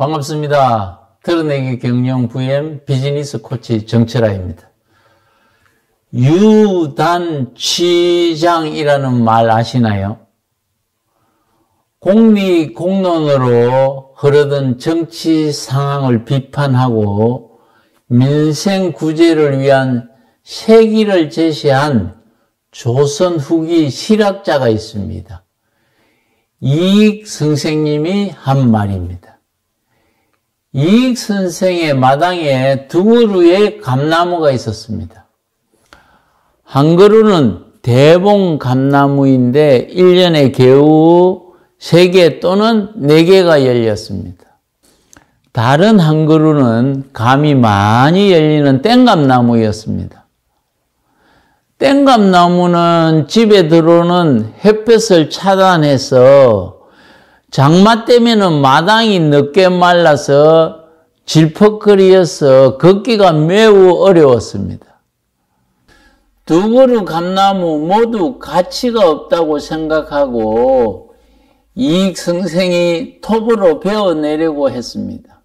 반갑습니다. 드러내기 경영 VM 비즈니스 코치 정철아입니다. 유단취장이라는 말 아시나요? 공리 공론으로 흐르던 정치 상황을 비판하고 민생 구제를 위한 세기를 제시한 조선 후기 실학자가 있습니다. 이익 선생님이 한 말입니다. 이익 선생의 마당에 두 그루의 감나무가 있었습니다. 한 그루는 대봉 감나무인데 1년에 겨우 3개 또는 4개가 열렸습니다. 다른 한 그루는 감이 많이 열리는 땡감나무였습니다. 땡감나무는 집에 들어오는 햇볕을 차단해서 장마 때면은 마당이 늦게 말라서 질퍽거리어서 걷기가 매우 어려웠습니다. 두 그루 감나무 모두 가치가 없다고 생각하고 이익 선생이 톱으로 베어내려고 했습니다.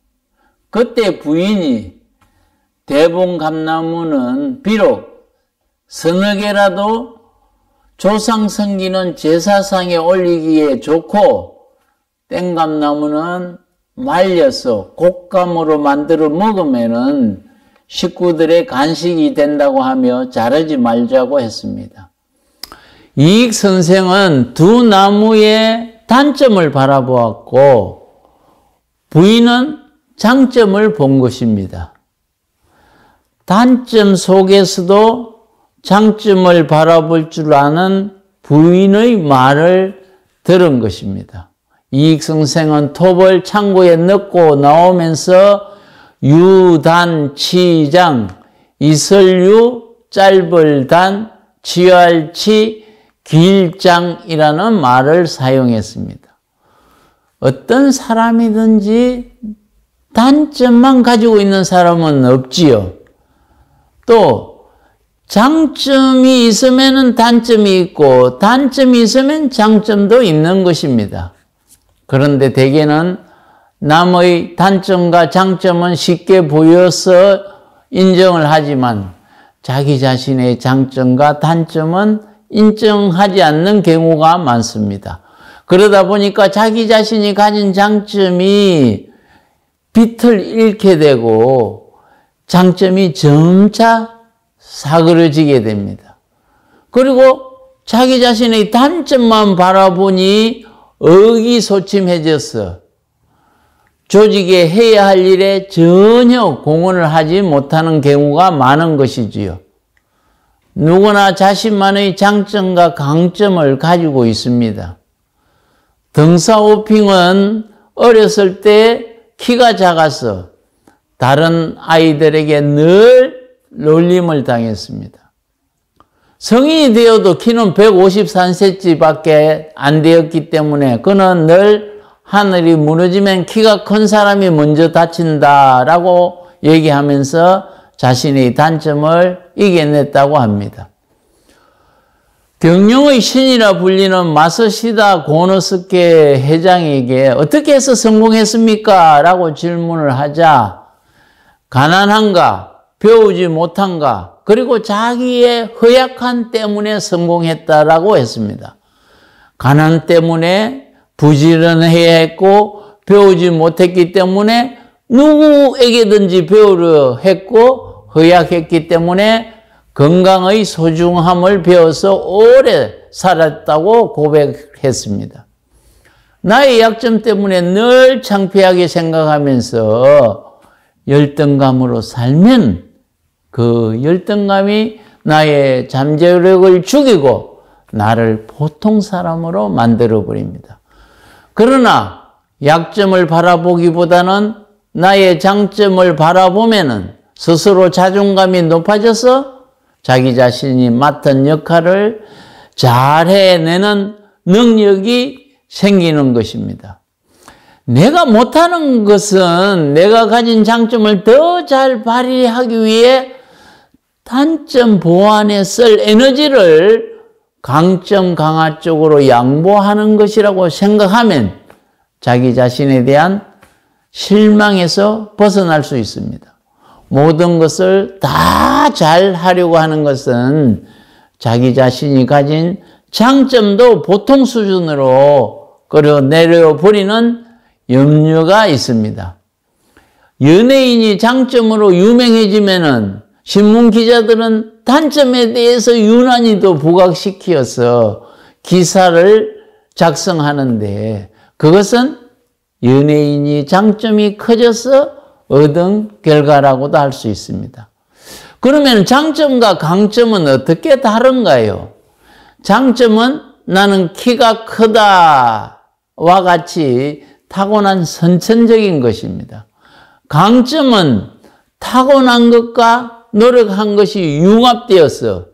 그때 부인이 대봉 감나무는 비록 서너 개라도 조상 성기는 제사상에 올리기에 좋고 땡감나무는 네. 말려서 곶감으로 만들어 먹으면 식구들의 간식이 된다고 하며 자르지 말자고 했습니다. 이익 선생은 두 나무의 단점을 바라보았고 부인은 장점을 본 것입니다. 단점 속에서도 장점을 바라볼 줄 아는 부인의 말을 들은 것입니다. 이익성생은 톱을 창고에 넣고 나오면서 유단치장 이설유 짧을단 치열치 길장이라는 말을 사용했습니다. 어떤 사람이든지 단점만 가지고 있는 사람은 없지요. 또 장점이 있으면 단점이 있고 단점이 있으면 장점도 있는 것입니다. 그런데 대개는 남의 단점과 장점은 쉽게 보여서 인정을 하지만 자기 자신의 장점과 단점은 인정하지 않는 경우가 많습니다. 그러다 보니까 자기 자신이 가진 장점이 빛을 잃게 되고 장점이 점차 사그러지게 됩니다. 그리고 자기 자신의 단점만 바라보니 의기소침해져서 조직에 해야 할 일에 전혀 공헌을 하지 못하는 경우가 많은 것이지요. 누구나 자신만의 장점과 강점을 가지고 있습니다. 등사오핑은 어렸을 때 키가 작아서 다른 아이들에게 늘 놀림을 당했습니다. 성인이 되어도 키는 153cm밖에 안 되었기 때문에 그는 늘 하늘이 무너지면 키가 큰 사람이 먼저 다친다라고 얘기하면서 자신의 단점을 이겨냈다고 합니다. 경영의 신이라 불리는 마스시다 고노스케 회장에게 어떻게 해서 성공했습니까? 라고 질문을 하자 가난한가? 배우지 못한가? 그리고 자기의 허약한 때문에 성공했다라고 했습니다. 가난 때문에 부지런해야 했고 배우지 못했기 때문에 누구에게든지 배우려 했고 허약했기 때문에 건강의 소중함을 배워서 오래 살았다고 고백했습니다. 나의 약점 때문에 늘 창피하게 생각하면서 열등감으로 살면 그 열등감이 나의 잠재력을 죽이고 나를 보통 사람으로 만들어 버립니다. 그러나 약점을 바라보기보다는 나의 장점을 바라보면은 스스로 자존감이 높아져서 자기 자신이 맡은 역할을 잘 해내는 능력이 생기는 것입니다. 내가 못하는 것은 내가 가진 장점을 더 잘 발휘하기 위해 단점 보완에 쓸 에너지를 강점 강화 쪽으로 양보하는 것이라고 생각하면 자기 자신에 대한 실망에서 벗어날 수 있습니다. 모든 것을 다잘 하려고 하는 것은 자기 자신이 가진 장점도 보통 수준으로 끌어내려 버리는 염려가 있습니다. 연예인이 장점으로 유명해지면은 신문 기자들은 단점에 대해서 유난히도 부각시키어서 기사를 작성하는데 그것은 연예인이 장점이 커져서 얻은 결과라고도 할 수 있습니다. 그러면 장점과 강점은 어떻게 다른가요? 장점은 나는 키가 크다와 같이 타고난 선천적인 것입니다. 강점은 타고난 것과 노력한 것이 융합되었어.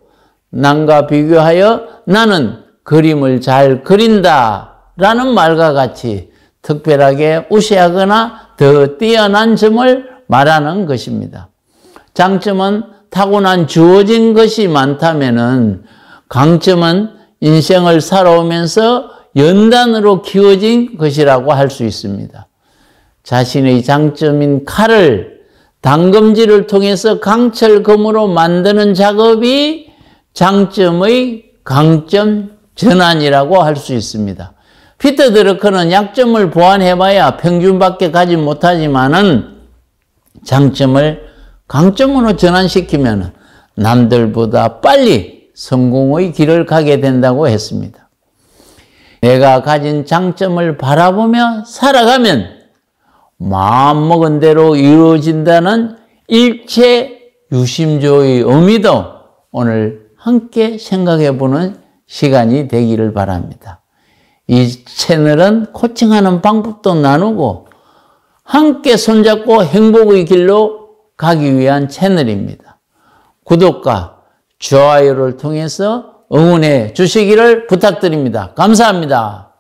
남과 비교하여 나는 그림을 잘 그린다 라는 말과 같이 특별하게 우세하거나 더 뛰어난 점을 말하는 것입니다. 장점은 타고난 주어진 것이 많다면 강점은 인생을 살아오면서 연단으로 키워진 것이라고 할 수 있습니다. 자신의 장점인 칼을 당금지를 통해서 강철금으로 만드는 작업이 장점의 강점 전환이라고 할 수 있습니다. 피터 드러커는 약점을 보완해봐야 평균밖에 가지 못하지만은 장점을 강점으로 전환시키면 남들보다 빨리 성공의 길을 가게 된다고 했습니다. 내가 가진 장점을 바라보며 살아가면 마음먹은 대로 이루어진다는 일체 유심조의 의미도 오늘 함께 생각해 보는 시간이 되기를 바랍니다. 이 채널은 코칭하는 방법도 나누고 함께 손잡고 행복의 길로 가기 위한 채널입니다. 구독과 좋아요를 통해서 응원해 주시기를 부탁드립니다. 감사합니다.